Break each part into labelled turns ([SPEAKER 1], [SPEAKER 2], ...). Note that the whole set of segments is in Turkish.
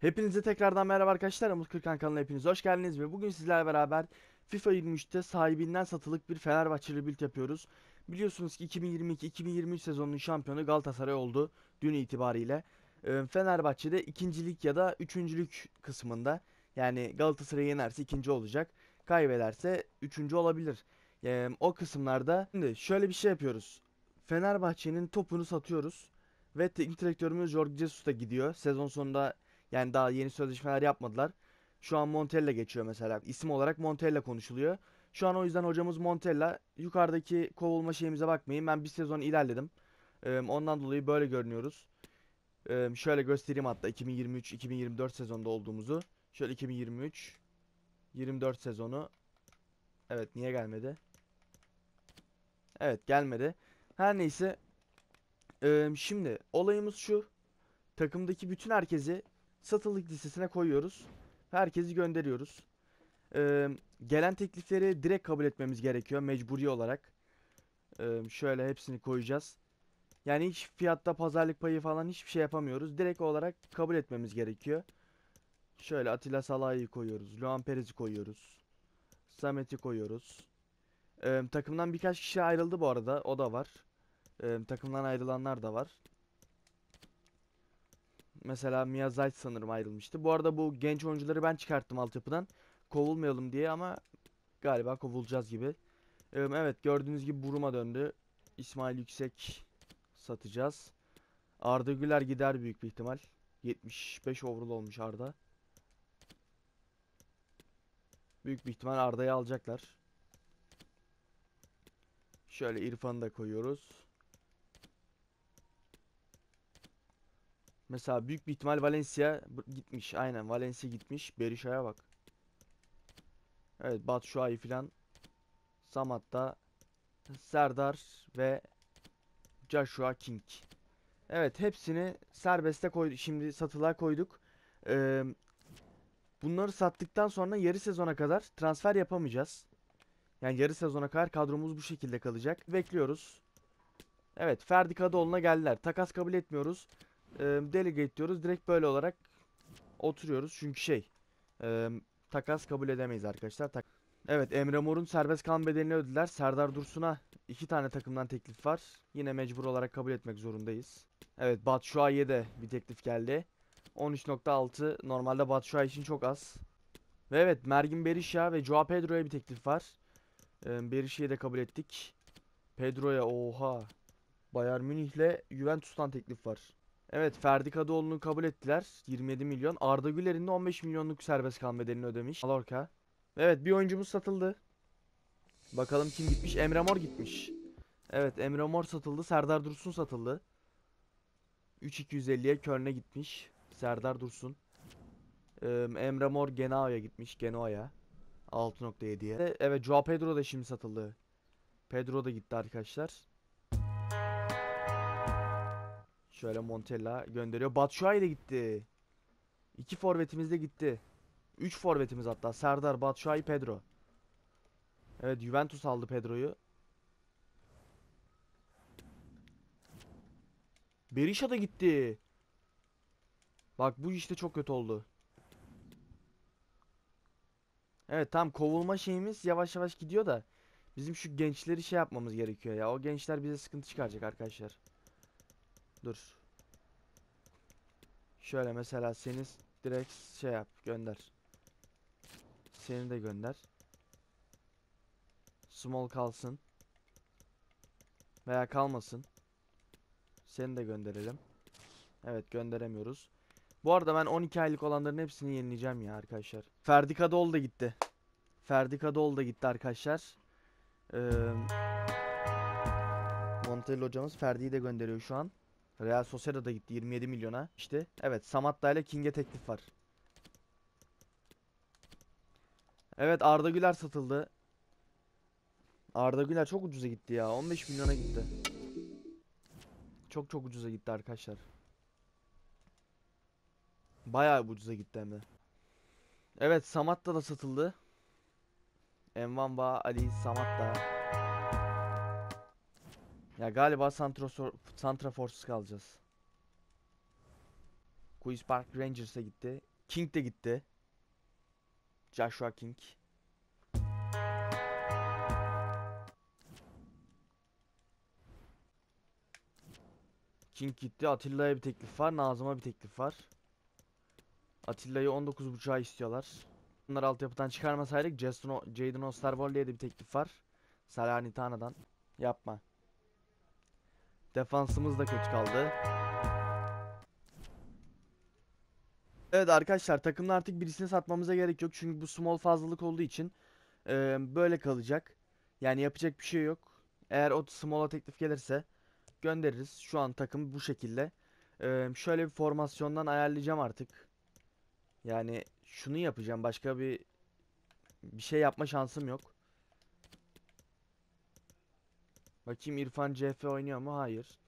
[SPEAKER 1] Hepinize tekrardan merhaba arkadaşlar. Umut Kırkan kanalına hepiniz hoş geldiniz ve bugün sizlerle beraber FIFA 23'te sahibinden satılık bir Fenerbahçe rebuild yapıyoruz. Biliyorsunuz ki 2022-2023 sezonunun şampiyonu Galatasaray oldu dün itibariyle. Ee, Fenerbahçe'de ikincilik ya da üçüncülük kısmında. Yani Galatasaray yenerse ikinci olacak. Kaybederse üçüncü olabilir. Yani ee, o kısımlarda şimdi şöyle bir şey yapıyoruz. Fenerbahçe'nin topunu satıyoruz. Ve teknik direktörümüz Jorge Jesus da gidiyor. Sezon sonunda yani daha yeni sözleşmeler yapmadılar. Şu an Montella geçiyor mesela. İsim olarak Montella konuşuluyor. Şu an o yüzden hocamız Montella. Yukarıdaki kovulma şeyimize bakmayın. Ben bir sezon ilerledim. ondan dolayı böyle görünüyoruz. şöyle göstereyim hatta 2023-2024 sezonda olduğumuzu. Şöyle 2023 24 sezonu. Evet niye gelmedi? Evet gelmedi. Her neyse. şimdi olayımız şu. Takımdaki bütün herkesi satılık listesine koyuyoruz. Herkesi gönderiyoruz. Ee, gelen teklifleri direkt kabul etmemiz gerekiyor mecburi olarak. Ee, şöyle hepsini koyacağız. Yani hiç fiyatta pazarlık payı falan hiçbir şey yapamıyoruz. Direkt olarak kabul etmemiz gerekiyor. Şöyle Atilla Salah'ı koyuyoruz. Luan Perez'i koyuyoruz. Samet'i koyuyoruz. Ee, takımdan birkaç kişi ayrıldı bu arada. O da var. Ee, takımdan ayrılanlar da var. Mesela Miyazaki sanırım ayrılmıştı. Bu arada bu genç oyuncuları ben çıkarttım altyapıdan. Kovulmayalım diye ama galiba kovulacağız gibi. evet gördüğünüz gibi buruma döndü. İsmail Yüksek satacağız. Arda Güler gider büyük bir ihtimal. 75 overall olmuş Arda. Büyük bir ihtimal Arda'yı alacaklar. Şöyle İrfan'ı da koyuyoruz. Mesela büyük bir ihtimal Valencia gitmiş. Aynen Valencia gitmiş. Berisha'ya bak. Evet Batshuayi filan. Samat'ta Serdar ve Joshua King. Evet hepsini serbeste koyduk. Şimdi satılığa koyduk. Ee, bunları sattıktan sonra yarı sezona kadar transfer yapamayacağız. Yani yarı sezona kadar kadromuz bu şekilde kalacak. Bekliyoruz. Evet Ferdi Kadıoğlu'na geldiler. Takas kabul etmiyoruz e, delegate diyoruz. Direkt böyle olarak oturuyoruz. Çünkü şey takas kabul edemeyiz arkadaşlar. evet Emre Mor'un serbest kalan bedelini ödediler. Serdar Dursun'a iki tane takımdan teklif var. Yine mecbur olarak kabul etmek zorundayız. Evet Batshuayi'ye de bir teklif geldi. 13.6 normalde Batshuayi için çok az. Ve evet Mergin Berisha ve Joao Pedro'ya bir teklif var. E, Berisha'yı de kabul ettik. Pedro'ya oha. Bayern Münih'le Juventus'tan teklif var. Evet Ferdi Kadıoğlu'nu kabul ettiler. 27 milyon. Arda Güler'in de 15 milyonluk serbest kalma bedelini ödemiş. Mallorca. Evet bir oyuncumuz satıldı. Bakalım kim gitmiş? Emre Mor gitmiş. Evet Emre Mor satıldı. Serdar Dursun satıldı. 3.250'ye Körne gitmiş. Serdar Dursun. Ee, Emre Mor Genoa'ya gitmiş. Genoa'ya. 6.7'ye. Evet Joao Pedro da şimdi satıldı. Pedro da gitti arkadaşlar. Şöyle Montella gönderiyor. Batshuayi de gitti. İki forvetimiz de gitti. Üç forvetimiz hatta. Serdar, Batshuayi, Pedro. Evet Juventus aldı Pedro'yu. Berisha da gitti. Bak bu işte çok kötü oldu. Evet tam kovulma şeyimiz yavaş yavaş gidiyor da bizim şu gençleri şey yapmamız gerekiyor ya. O gençler bize sıkıntı çıkaracak arkadaşlar. Dur. Şöyle mesela seni direkt şey yap gönder. Seni de gönder. Small kalsın. Veya kalmasın. Seni de gönderelim. Evet gönderemiyoruz. Bu arada ben 12 aylık olanların hepsini yenileyeceğim ya arkadaşlar. Ferdi Kadıoğlu da gitti. Ferdi Kadıoğlu da gitti arkadaşlar. Ee, Montelli hocamız Ferdi'yi de gönderiyor şu an. Real Sociedad da gitti 27 milyona. İşte evet Samatta ile King'e teklif var. Evet Arda Güler satıldı. Arda Güler çok ucuza gitti ya. 15 milyona gitti. Çok çok ucuza gitti arkadaşlar. Bayağı ucuza gitti hem de. Evet Samatta da satıldı. Envanba Ali, Samatta. Ya galiba Santrosor, Santraforsuz kalacağız. Quiz Park Rangers'a gitti. King de gitti. Joshua King. King gitti. Atilla'ya bir teklif var. Nazım'a bir teklif var. Atilla'yı 19.5'a istiyorlar. Bunları altyapıdan çıkarmasaydık Jason Jaden Osterwold'e de bir teklif var. Salernitano'dan. Yapma. Defansımız da kötü kaldı. Evet arkadaşlar takımda artık birisini satmamıza gerek yok. Çünkü bu small fazlalık olduğu için e, böyle kalacak. Yani yapacak bir şey yok. Eğer o small'a teklif gelirse göndeririz. Şu an takım bu şekilde. E, şöyle bir formasyondan ayarlayacağım artık. Yani şunu yapacağım. Başka bir bir şey yapma şansım yok. Bakayım İrfan CF oynuyor mu? Hayır.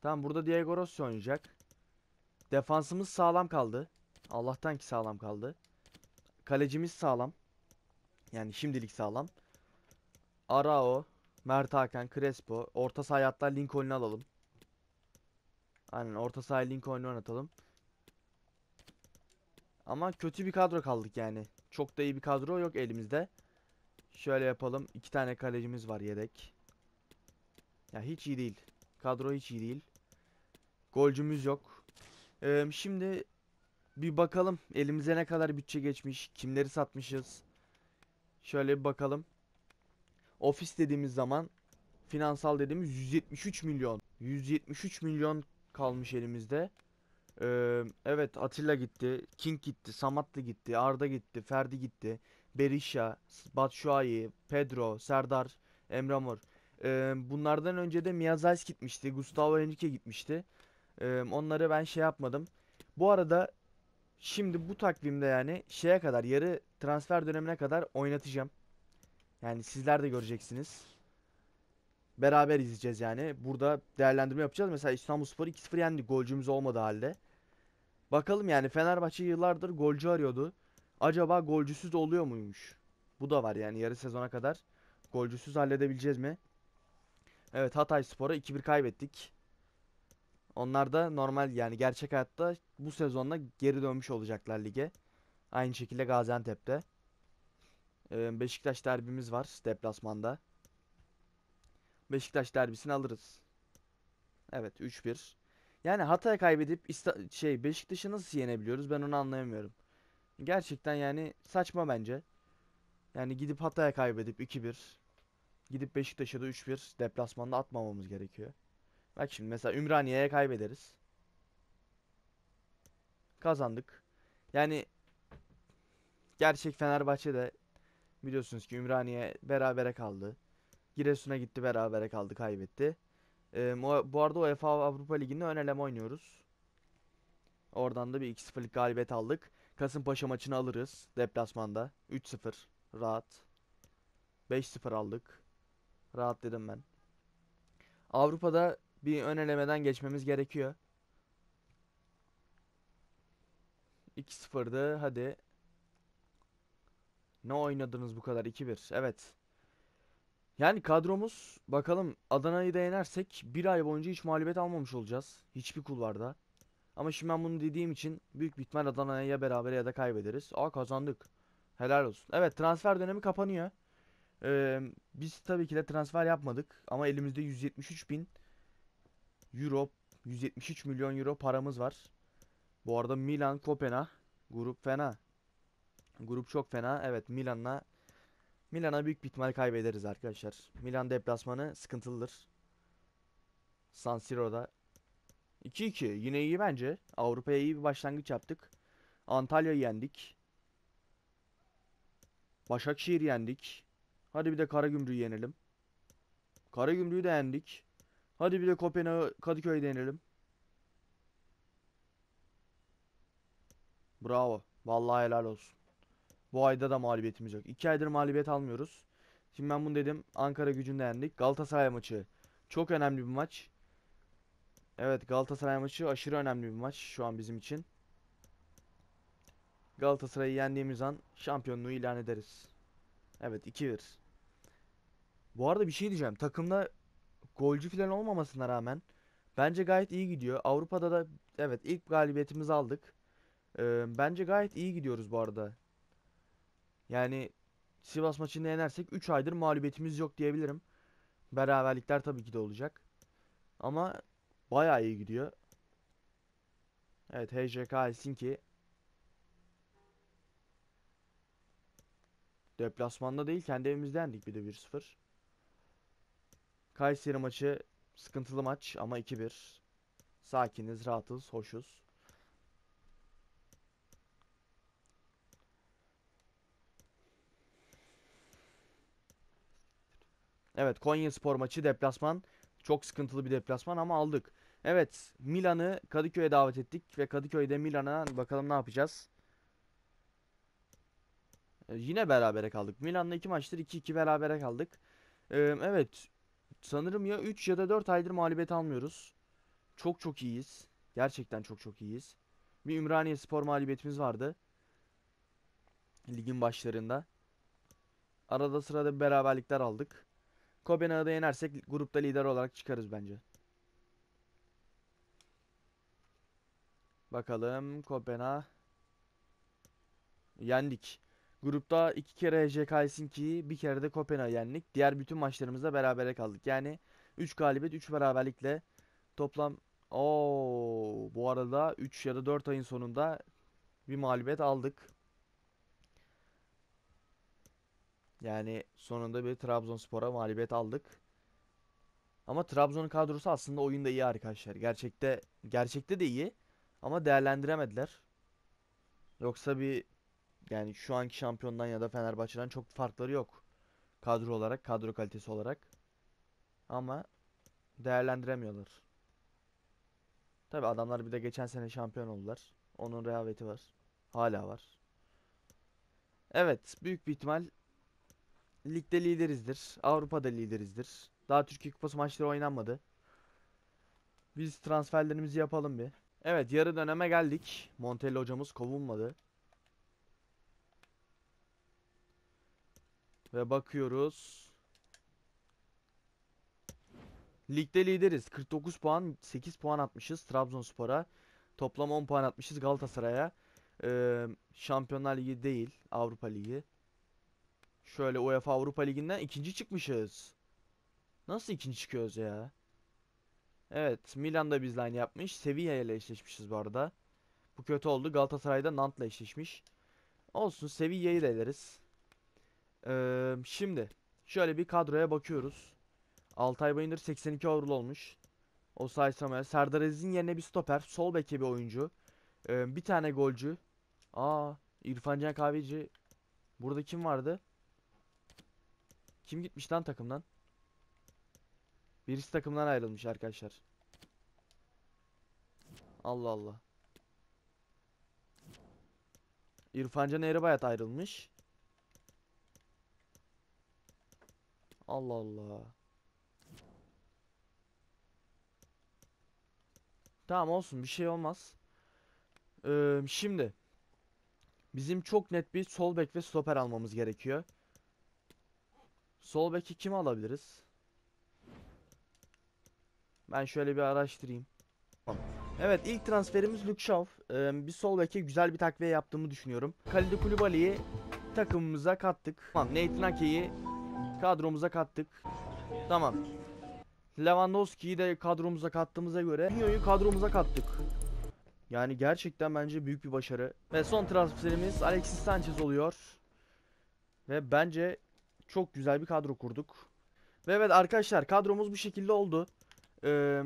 [SPEAKER 1] Tamam burada Diego Rossi oynayacak. Defansımız sağlam kaldı. Allah'tan ki sağlam kaldı. Kalecimiz sağlam. Yani şimdilik sağlam. Arao, Mert Hakan, Crespo. Orta sahaya hatta Lincoln'u alalım. Aynen orta sahaya Lincoln'u oynatalım. Ama kötü bir kadro kaldık yani. Çok da iyi bir kadro yok elimizde. Şöyle yapalım. İki tane kalecimiz var yedek. Ya hiç iyi değil. Kadro hiç iyi değil. Golcümüz yok. Ee, şimdi bir bakalım elimize ne kadar bütçe geçmiş. Kimleri satmışız. Şöyle bir bakalım. Ofis dediğimiz zaman finansal dediğimiz 173 milyon. 173 milyon kalmış elimizde. Ee, evet Atilla gitti. King gitti. Samatlı gitti. Arda gitti. Ferdi gitti. Berisha, Batshuayi, Pedro, Serdar, Emre Mor. Ee, bunlardan önce de Miyazais gitmişti. Gustavo Henrique gitmişti. Ee, onları ben şey yapmadım. Bu arada şimdi bu takvimde yani şeye kadar yarı transfer dönemine kadar oynatacağım. Yani sizler de göreceksiniz. Beraber izleyeceğiz yani. Burada değerlendirme yapacağız. Mesela İstanbulspor 2-0 yendi golcümüz olmadı halde. Bakalım yani Fenerbahçe yıllardır golcü arıyordu. Acaba golcüsüz oluyor muymuş? Bu da var yani yarı sezona kadar. Golcüsüz halledebileceğiz mi? Evet Hatay Spor'a 2-1 kaybettik. Onlar da normal yani gerçek hayatta bu sezonla geri dönmüş olacaklar lige. Aynı şekilde Gaziantep'te. Ee, Beşiktaş derbimiz var deplasmanda. Beşiktaş derbisini alırız. Evet 3-1. Yani Hatay'a kaybedip şey Beşiktaş'ı nasıl yenebiliyoruz ben onu anlayamıyorum. Gerçekten yani saçma bence. Yani gidip Hatay'a kaybedip 2-1 gidip Beşiktaş'a da 3-1 deplasmanda atmamamız gerekiyor. Bak şimdi mesela Ümraniye'ye kaybederiz. Kazandık. Yani gerçek Fenerbahçe'de biliyorsunuz ki Ümraniye berabere kaldı. Giresun'a gitti berabere kaldı kaybetti. Ee, bu arada UEFA Avrupa Ligi'nde ön eleme oynuyoruz. Oradan da bir 2-0'lık galibiyet aldık. Kasımpaşa maçını alırız deplasmanda. 3-0 rahat. 5-0 aldık. Rahat dedim ben. Avrupa'da bir ön elemeden geçmemiz gerekiyor. 2-0'dı hadi. Ne oynadınız bu kadar 2-1 evet. Yani kadromuz bakalım Adana'yı da yenersek bir ay boyunca hiç mağlubiyet almamış olacağız. Hiçbir kulvarda. Ama şimdi ben bunu dediğim için büyük bir ihtimal Adana'ya ya beraber ya da kaybederiz. Aa kazandık. Helal olsun. Evet transfer dönemi kapanıyor. Ee, biz tabii ki de transfer yapmadık. Ama elimizde 173 bin euro 173 milyon euro paramız var. Bu arada Milan, Kopenhag grup fena. Grup çok fena. Evet Milan'la Milan'a büyük bir ihtimal kaybederiz arkadaşlar. Milan deplasmanı sıkıntılıdır. San Siro'da 2-2 yine iyi bence. Avrupa'ya iyi bir başlangıç yaptık. Antalya'yı yendik. Başakşehir yendik. Hadi bir de Karagümrük'ü yenelim. Karagümrük'ü de yendik. Hadi bir de Kopenhag Kadıköy'ü denelim Bravo. Vallahi helal olsun. Bu ayda da mağlubiyetimiz yok. 2 aydır mağlubiyet almıyoruz. Şimdi ben bunu dedim. Ankara gücünde yendik. Galatasaray maçı çok önemli bir maç. Evet Galatasaray maçı aşırı önemli bir maç şu an bizim için. Galatasaray'ı yendiğimiz an şampiyonluğu ilan ederiz. Evet 2-1. Bu arada bir şey diyeceğim. Takımda golcü falan olmamasına rağmen bence gayet iyi gidiyor. Avrupa'da da evet ilk galibiyetimizi aldık. Ee, bence gayet iyi gidiyoruz bu arada. Yani Sivas maçını yenersek 3 aydır mağlubiyetimiz yok diyebilirim. Beraberlikler tabii ki de olacak. Ama Bayağı iyi gidiyor. Evet HJK ki Deplasmanda değil kendi evimizde yendik bir de 1-0. Kayseri maçı sıkıntılı maç ama 2-1. Sakiniz, rahatız, hoşuz. Evet Konya Spor maçı deplasman çok sıkıntılı bir deplasman ama aldık. Evet Milan'ı Kadıköy'e davet ettik ve Kadıköy'de Milan'a bakalım ne yapacağız. Ee, yine berabere kaldık. Milan'la iki maçtır 2-2 berabere kaldık. Ee, evet sanırım ya 3 ya da 4 aydır mağlubiyet almıyoruz. Çok çok iyiyiz. Gerçekten çok çok iyiyiz. Bir Ümraniye spor mağlubiyetimiz vardı. Ligin başlarında. Arada sırada beraberlikler aldık. Kopenhag'ı yenersek grupta lider olarak çıkarız bence. Bakalım Kopenhag. Yendik. Grupta iki kere HJK Helsinki'yi bir kere de Kopenhag'ı yendik. Diğer bütün maçlarımızda berabere kaldık. Yani 3 galibiyet 3 beraberlikle toplam Oo, bu arada 3 ya da 4 ayın sonunda bir mağlubiyet aldık. Yani sonunda bir Trabzonspor'a mağlubiyet aldık. Ama Trabzon'un kadrosu aslında oyunda iyi arkadaşlar. Gerçekte gerçekte de iyi ama değerlendiremediler. Yoksa bir yani şu anki şampiyondan ya da Fenerbahçe'den çok farkları yok. Kadro olarak, kadro kalitesi olarak. Ama değerlendiremiyorlar. Tabi adamlar bir de geçen sene şampiyon oldular. Onun rehaveti var. Hala var. Evet, büyük bir ihtimal Ligde liderizdir. Avrupa'da liderizdir. Daha Türkiye Kupası maçları oynanmadı. Biz transferlerimizi yapalım bir. Evet yarı döneme geldik. Montelli hocamız kovulmadı. Ve bakıyoruz. Ligde lideriz. 49 puan, 8 puan atmışız Trabzonspor'a. Toplam 10 puan atmışız Galatasaray'a. Ee, Şampiyonlar Ligi değil, Avrupa Ligi. Şöyle UEFA Avrupa Ligi'nden ikinci çıkmışız. Nasıl ikinci çıkıyoruz ya? Evet Milan da bizle aynı yapmış. Sevilla ile eşleşmişiz bu arada. Bu kötü oldu. Galatasaray'da Nant'la eşleşmiş. Olsun Sevilla'yı da eleriz. Ee, şimdi şöyle bir kadroya bakıyoruz. Altay Bayındır 82 overall olmuş. o Samuel. Serdar Aziz'in yerine bir stoper. Sol beke bir oyuncu. Ee, bir tane golcü. Aa İrfan Can Kahveci. Burada kim vardı? Kim gitmiş lan takımdan? Birisi takımdan ayrılmış arkadaşlar. Allah Allah. İrfancan Eribayat ayrılmış. Allah Allah. Tamam olsun bir şey olmaz. Ee, şimdi. Bizim çok net bir sol bek ve stoper almamız gerekiyor. Sol beki kimi alabiliriz? Ben şöyle bir araştırayım. Evet ilk transferimiz Lukshaw. Ee, bir sol beke güzel bir takviye yaptığımı düşünüyorum. Kalidi Kulübali'yi takımımıza kattık. Tamam Nathan Ake'yi kadromuza kattık. Tamam. Lewandowski'yi de kadromuza kattığımıza göre Pinyo'yu kadromuza kattık. Yani gerçekten bence büyük bir başarı. Ve son transferimiz Alexis Sanchez oluyor. Ve bence çok güzel bir kadro kurduk. Ve evet arkadaşlar kadromuz bu şekilde oldu. Ee,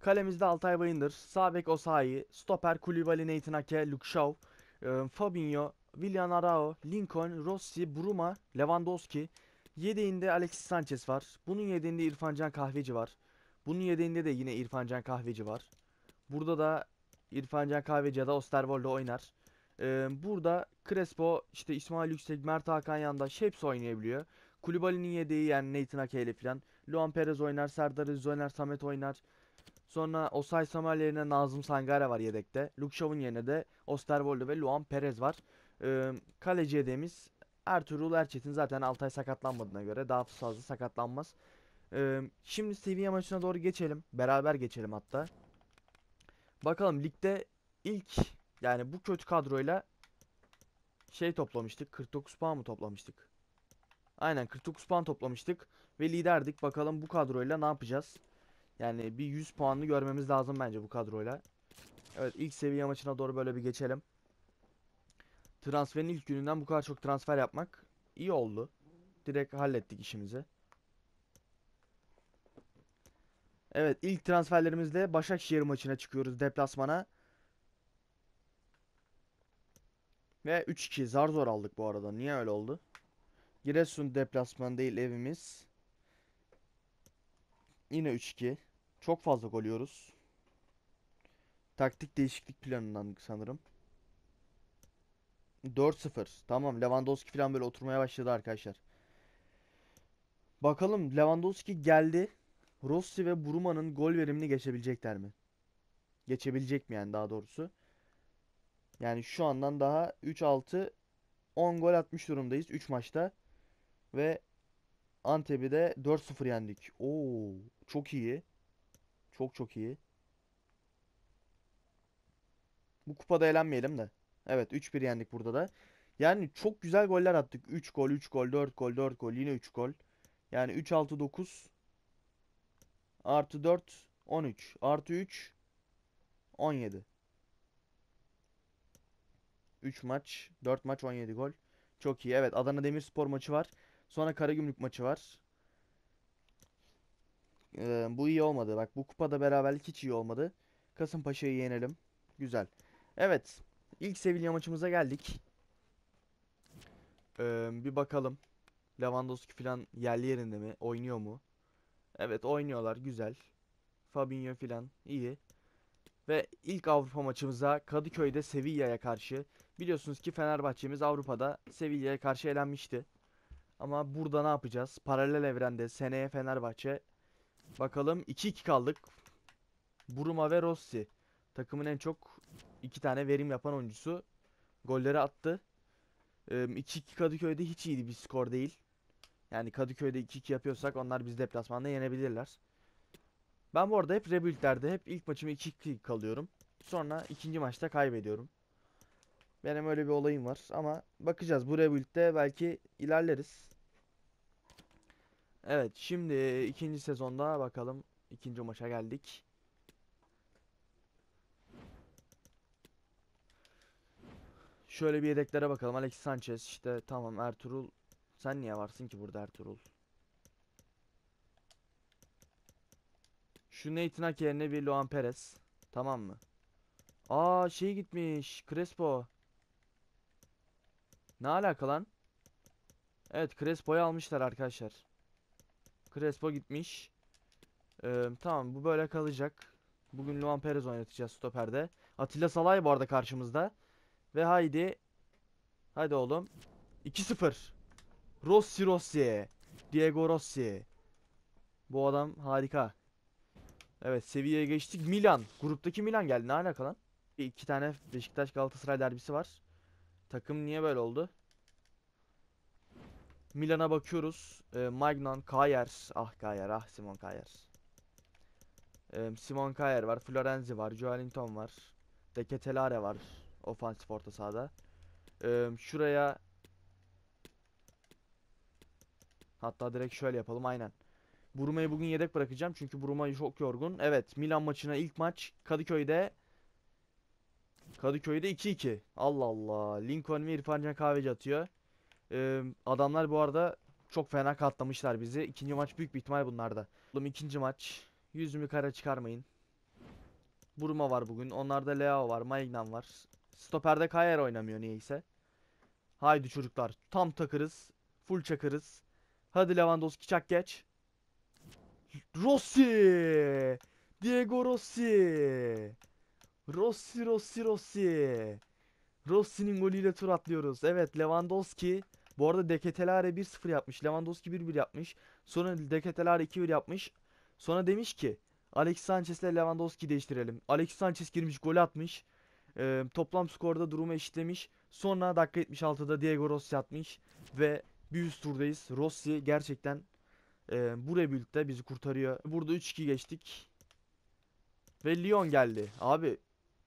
[SPEAKER 1] kalemizde Altay Bayındır, Sabek Osayi, Stopper Kulübali Nathan Ake, Luke Shaw, e, Fabinho, Willian Arao, Lincoln, Rossi, Bruma, Lewandowski. Yedeğinde Alexis Sanchez var. Bunun yedeğinde İrfancan Kahveci var. Bunun yedeğinde de yine İrfancan Kahveci var. Burada da İrfancan Kahveci ya da Osterwold'la oynar. Ee, burada Crespo, işte İsmail Yüksek, Mert Hakan Yandaş hepsi oynayabiliyor. Kulübali'nin yedeği yani Nathan Ake ile falan. Luan Perez oynar, Serdar Aziz oynar, Samet oynar. Sonra Osay Samuel yerine Nazım Sangare var yedekte. Lukşov'un Shaw'un yerine de Osterwold ve Luan Perez var. Ee, kaleci yedeğimiz Ertuğrul Erçetin zaten 6 ay sakatlanmadığına göre daha fazla sakatlanmaz. Ee, şimdi seviye maçına doğru geçelim. Beraber geçelim hatta. Bakalım ligde ilk yani bu kötü kadroyla şey toplamıştık. 49 puan mı toplamıştık? Aynen 49 puan toplamıştık ve liderdik. Bakalım bu kadroyla ne yapacağız? Yani bir 100 puanlı görmemiz lazım bence bu kadroyla. Evet ilk seviye maçına doğru böyle bir geçelim. Transferin ilk gününden bu kadar çok transfer yapmak iyi oldu. Direkt hallettik işimizi. Evet ilk transferlerimizle Başakşehir maçına çıkıyoruz deplasmana. Ve 3-2 zar zor aldık bu arada. Niye öyle oldu? Giresun deplasman değil evimiz. Yine 3-2. Çok fazla gol yiyoruz. Taktik değişiklik planından sanırım. 4-0. Tamam Lewandowski falan böyle oturmaya başladı arkadaşlar. Bakalım Lewandowski geldi. Rossi ve Bruma'nın gol verimini geçebilecekler mi? Geçebilecek mi yani daha doğrusu? Yani şu andan daha 3-6 10 gol atmış durumdayız 3 maçta. Ve Antep'i de 4-0 yendik. Oo, çok iyi. Çok çok iyi. Bu kupada eğlenmeyelim de. Evet 3-1 yendik burada da. Yani çok güzel goller attık. 3 gol, 3 gol, 4 gol, 4 gol, yine 3 gol. Yani 3 6 9 artı 4 13 artı 3 17. 3 maç, 4 maç 17 gol. Çok iyi. Evet Adana Demirspor maçı var. Sonra Karagümrük maçı var. Ee, bu iyi olmadı. Bak bu kupada beraberlik hiç iyi olmadı. Kasımpaşa'yı yenelim. Güzel. Evet. İlk Sevilla maçımıza geldik. Ee, bir bakalım. Lewandowski falan yerli yerinde mi? Oynuyor mu? Evet oynuyorlar. Güzel. Fabinho falan iyi. Ve ilk Avrupa maçımıza Kadıköy'de Sevilla'ya karşı biliyorsunuz ki Fenerbahçe'miz Avrupa'da Sevilla'ya karşı elenmişti. Ama burada ne yapacağız? Paralel evrende seneye Fenerbahçe. Bakalım 2-2 kaldık. Buruma ve Rossi. Takımın en çok iki tane verim yapan oyuncusu. Golleri attı. 2-2 Kadıköy'de hiç iyi bir skor değil. Yani Kadıköy'de 2-2 yapıyorsak onlar biz deplasmanda yenebilirler. Ben bu arada hep rebuild'lerde hep ilk maçımı 2-2 kalıyorum. Sonra ikinci maçta kaybediyorum. Benim öyle bir olayım var ama bakacağız bu rebuild'de belki ilerleriz. Evet şimdi ikinci sezonda bakalım ikinci maça geldik. Şöyle bir yedeklere bakalım. Alex Sanchez işte tamam Ertuğrul. Sen niye varsın ki burada Ertuğrul? Şu Nathan Ake yerine bir Luan Perez. Tamam mı? Aa şey gitmiş. Crespo. Ne alaka lan? Evet Crespo'yu almışlar arkadaşlar. Crespo gitmiş. Ee, tamam bu böyle kalacak. Bugün Luan Perez oynatacağız stoperde. Atilla Salay bu arada karşımızda. Ve haydi. Haydi oğlum. 2-0. Rossi Rossi. Diego Rossi. Bu adam harika. Evet seviyeye geçtik. Milan. Gruptaki Milan geldi. Ne alaka lan? İki tane Beşiktaş Galatasaray derbisi var. Takım niye böyle oldu? Milan'a bakıyoruz. E, Magnan, Kayer. Ah Kayer. Ah Simon Kayer. E, ee, Simon Kayer var. Florenzi var. Joelinton var. Deketelare var. Ofansif orta sahada. E, şuraya Hatta direkt şöyle yapalım aynen. Buruma'yı bugün yedek bırakacağım çünkü Buruma çok yorgun. Evet Milan maçına ilk maç Kadıköy'de Kadıköy'de 2-2. Allah Allah. Lincoln ve İrfan Can Kahveci atıyor. Ee, adamlar bu arada çok fena katlamışlar bizi. İkinci maç büyük bir ihtimal bunlarda. Oğlum ikinci maç. Yüzümü kara çıkarmayın. Buruma var bugün. Onlarda Leao var. Maignan var. Stoper'de Kayer oynamıyor niyeyse. Haydi çocuklar. Tam takırız. Full çakırız. Hadi Lewandowski çak geç. Rossi. Diego Rossi. Rossi Rossi Rossi. Rossi'nin golüyle tur atlıyoruz. Evet Lewandowski. Bu arada Deketelare 1-0 yapmış. Lewandowski 1-1 yapmış. Sonra Deketelare 2-1 yapmış. Sonra demiş ki Alex Sanchez ile Lewandowski değiştirelim. Alex Sanchez girmiş gol atmış. E, toplam skorda durumu eşitlemiş. Sonra dakika 76'da Diego Rossi atmış. Ve bir üst turdayız. Rossi gerçekten ee, bu rebuild de bizi kurtarıyor. Burada 3-2 geçtik. Ve Lyon geldi. Abi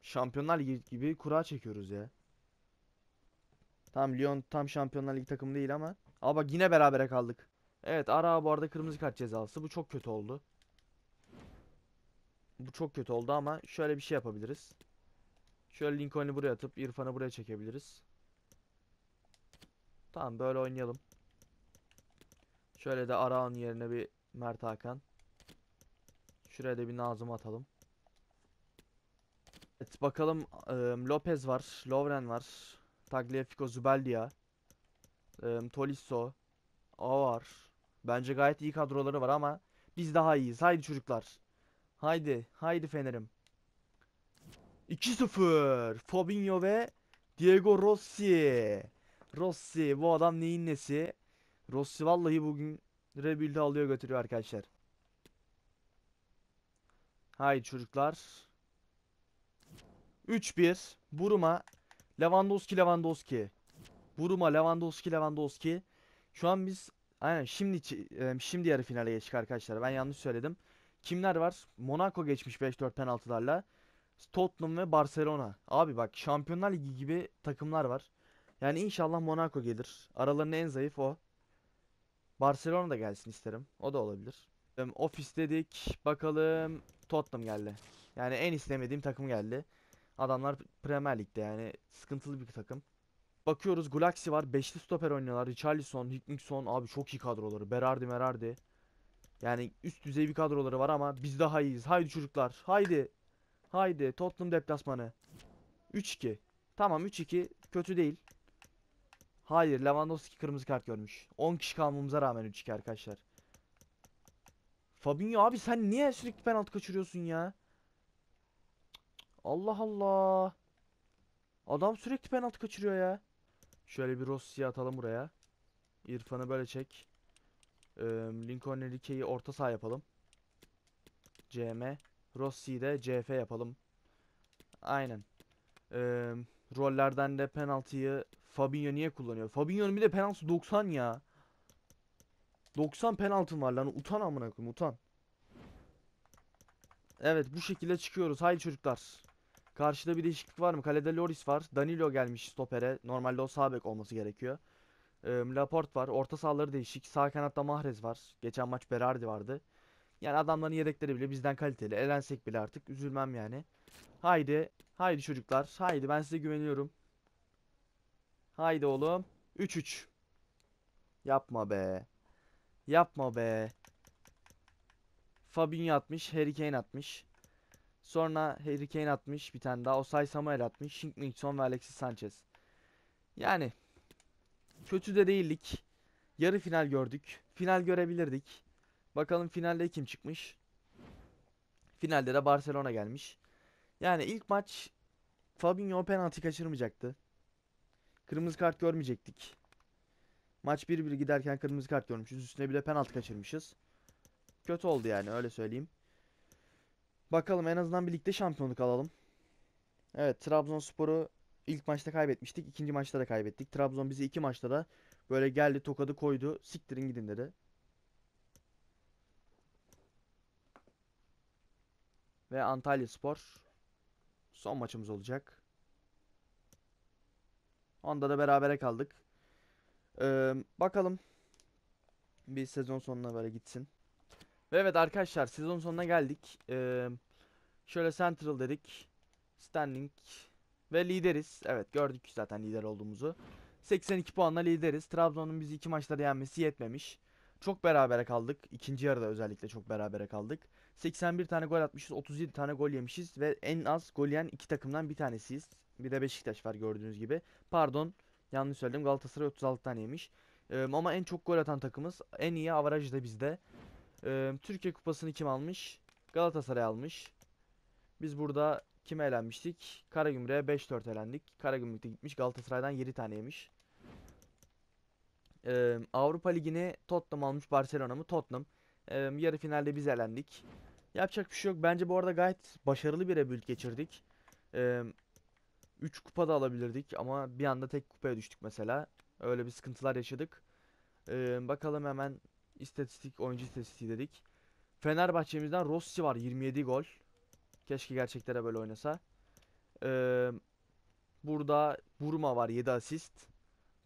[SPEAKER 1] Şampiyonlar Ligi gibi kura çekiyoruz ya. Tam Lyon tam Şampiyonlar Ligi takımı değil ama. Aa bak yine berabere kaldık. Evet Ara bu arada kırmızı kart cezası. Bu çok kötü oldu. Bu çok kötü oldu ama şöyle bir şey yapabiliriz. Şöyle Lincoln'i buraya atıp İrfan'ı buraya çekebiliriz. Tamam böyle oynayalım. Şöyle de Arağan yerine bir Mert Hakan. Şuraya da bir Nazım atalım. Evet bakalım e, Lopez var, Lovren var, Tagliafico, Zubeldia, e, ıı, Tolisso, A var. Bence gayet iyi kadroları var ama biz daha iyiyiz. Haydi çocuklar. Haydi, haydi Fener'im. 2-0. Fabinho ve Diego Rossi. Rossi bu adam neyin nesi? Rossi vallahi bugün rebuild'i alıyor götürüyor arkadaşlar. Hay çocuklar. 3-1. Buruma. Lewandowski Lewandowski. Buruma Lewandowski Lewandowski. Şu an biz aynen şimdi e, şimdi yarı finale geçtik arkadaşlar. Ben yanlış söyledim. Kimler var? Monaco geçmiş 5-4 penaltılarla. Tottenham ve Barcelona. Abi bak Şampiyonlar Ligi gibi takımlar var. Yani inşallah Monaco gelir. Aralarında en zayıf o. Barcelona da gelsin isterim. O da olabilir. Ofis dedik. Bakalım Tottenham geldi. Yani en istemediğim takım geldi. Adamlar Premier Lig'de yani sıkıntılı bir takım. Bakıyoruz Galaxy var. Beşli stoper oynuyorlar. Richarlison, Higginson abi çok iyi kadroları. Berardi, Merardi. Yani üst düzey bir kadroları var ama biz daha iyiyiz. Haydi çocuklar. Haydi. Haydi Tottenham deplasmanı. 3-2. Tamam 3-2 kötü değil. Hayır Lewandowski kırmızı kart görmüş. 10 kişi kalmamıza rağmen 3-2 arkadaşlar. Fabinho abi sen niye sürekli penaltı kaçırıyorsun ya? Allah Allah. Adam sürekli penaltı kaçırıyor ya. Şöyle bir Rossi'yi atalım buraya. İrfan'ı böyle çek. Ee, Lincoln Enrique'yi orta saha yapalım. CM. Rossi'yi de CF yapalım. Aynen. Ee, rollerden de penaltıyı Fabinho niye kullanıyor? Fabinho'nun bir de penaltı 90 ya. 90 penaltın var lan. Utan amına koyayım utan. Evet bu şekilde çıkıyoruz. Haydi çocuklar. Karşıda bir değişiklik var mı? Kalede Loris var. Danilo gelmiş stopere. Normalde o sağ bek olması gerekiyor. E, Laporte var. Orta sahaları değişik. Sağ kanatta Mahrez var. Geçen maç Berardi vardı. Yani adamların yedekleri bile bizden kaliteli. Elensek bile artık üzülmem yani. Haydi. Haydi çocuklar. Haydi ben size güveniyorum. Haydi oğlum. 3-3. Yapma be. Yapma be. Fabinho atmış. Harry Kane atmış. Sonra Harry Kane atmış. Bir tane daha. Osay Samuel atmış. Shinkmingson ve Alexis Sanchez. Yani. Kötü de değildik. Yarı final gördük. Final görebilirdik. Bakalım finalde kim çıkmış. Finalde de Barcelona gelmiş. Yani ilk maç Fabinho penaltı kaçırmayacaktı. Kırmızı kart görmeyecektik. Maç 1-1 giderken kırmızı kart görmüşüz. Üstüne bir de penaltı kaçırmışız. Kötü oldu yani öyle söyleyeyim. Bakalım en azından birlikte şampiyonluk alalım. Evet Trabzonspor'u ilk maçta kaybetmiştik. ikinci maçta da kaybettik. Trabzon bizi iki maçta da böyle geldi tokadı koydu. Siktirin gidin dedi. Ve Antalya Spor son maçımız olacak. Onda da berabere kaldık. Ee, bakalım. Bir sezon sonuna böyle gitsin. evet arkadaşlar sezon sonuna geldik. Ee, şöyle Central dedik. Standing ve lideriz. Evet gördük zaten lider olduğumuzu. 82 puanla lideriz. Trabzon'un bizi iki maçta yenmesi yetmemiş. Çok berabere kaldık. İkinci yarıda özellikle çok berabere kaldık. 81 tane gol atmışız, 37 tane gol yemişiz ve en az gol yiyen iki takımdan bir tanesiyiz. Bir de Beşiktaş var gördüğünüz gibi. Pardon, yanlış söyledim. Galatasaray 36 tane yemiş. Ee, ama en çok gol atan takımız. En iyi avaraj da bizde. Ee, Türkiye Kupası'nı kim almış? Galatasaray almış. Biz burada kime elenmiştik? Karagümrük'e 5-4 elendik. Karagümrük'te gitmiş. Galatasaray'dan 7 tane yemiş. Ee, Avrupa Ligi'ni Tottenham almış Barcelona mı? Tottenham. Ee, yarı finalde biz elendik. Yapacak bir şey yok. Bence bu arada gayet başarılı bir rebuild geçirdik. Ee, 3 kupa da alabilirdik ama bir anda tek kupaya düştük mesela. Öyle bir sıkıntılar yaşadık. Ee, bakalım hemen istatistik, oyuncu istatistiği dedik. Fenerbahçe'mizden Rossi var 27 gol. Keşke gerçeklere böyle oynasa. Ee, burada Burma var 7 asist.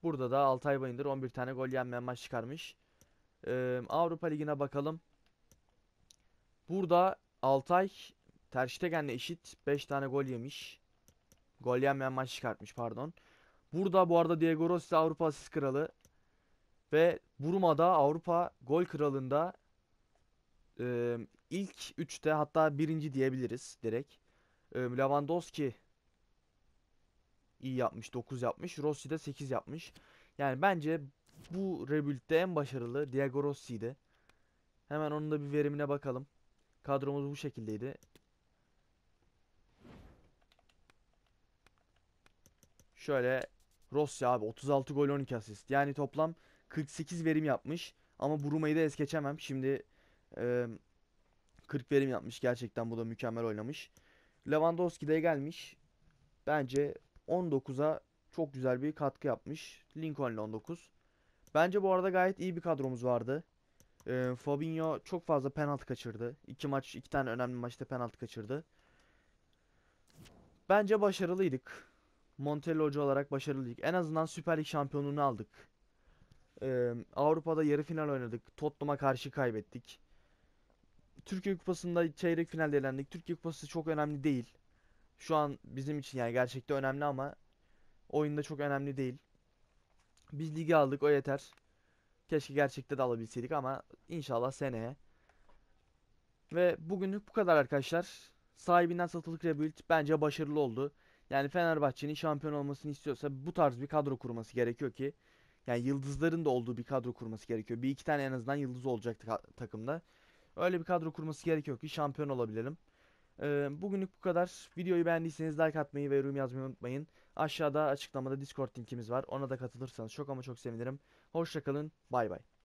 [SPEAKER 1] Burada da Altay Bayındır 11 tane gol yenmeyen maç çıkarmış. Ee, Avrupa Ligi'ne bakalım. Burada Altay Terştegen'le eşit 5 tane gol yemiş. Gol yemeyen maç çıkartmış pardon. Burada bu arada Diego Rossi Avrupa asist kralı. Ve Burma'da Avrupa gol kralında e, ilk 3'te hatta birinci diyebiliriz direkt. E, Lewandowski iyi yapmış 9 yapmış. Rossi de 8 yapmış. Yani bence bu rebuild'de en başarılı Diego Rossi'ydi. Hemen onun da bir verimine bakalım. Kadromuz bu şekildeydi. Şöyle Rossi abi 36 gol 12 asist. Yani toplam 48 verim yapmış. Ama Bruma'yı da es geçemem. Şimdi e, 40 verim yapmış. Gerçekten bu da mükemmel oynamış. Lewandowski de gelmiş. Bence 19'a çok güzel bir katkı yapmış. Lincoln'le 19. Bence bu arada gayet iyi bir kadromuz vardı. E, Fabinho çok fazla penaltı kaçırdı. İki maç, iki tane önemli maçta penaltı kaçırdı. Bence başarılıydık. Montella hoca olarak başarılıydık. En azından Süper Lig şampiyonluğunu aldık. Ee, Avrupa'da yarı final oynadık. Tottenham'a karşı kaybettik. Türkiye Kupası'nda çeyrek finalde elendik. Türkiye Kupası çok önemli değil. Şu an bizim için yani gerçekte önemli ama oyunda çok önemli değil. Biz ligi aldık o yeter. Keşke gerçekte de alabilseydik ama inşallah seneye. Ve bugünlük bu kadar arkadaşlar. Sahibinden satılık rebuild bence başarılı oldu. Yani Fenerbahçe'nin şampiyon olmasını istiyorsa bu tarz bir kadro kurması gerekiyor ki yani yıldızların da olduğu bir kadro kurması gerekiyor. Bir iki tane en azından yıldız olacak takımda. Öyle bir kadro kurması gerekiyor ki şampiyon olabilirim. Ee, bugünlük bu kadar. Videoyu beğendiyseniz like atmayı ve yorum yazmayı unutmayın. Aşağıda açıklamada Discord linkimiz var. Ona da katılırsanız çok ama çok sevinirim. Hoşçakalın. Bay bay.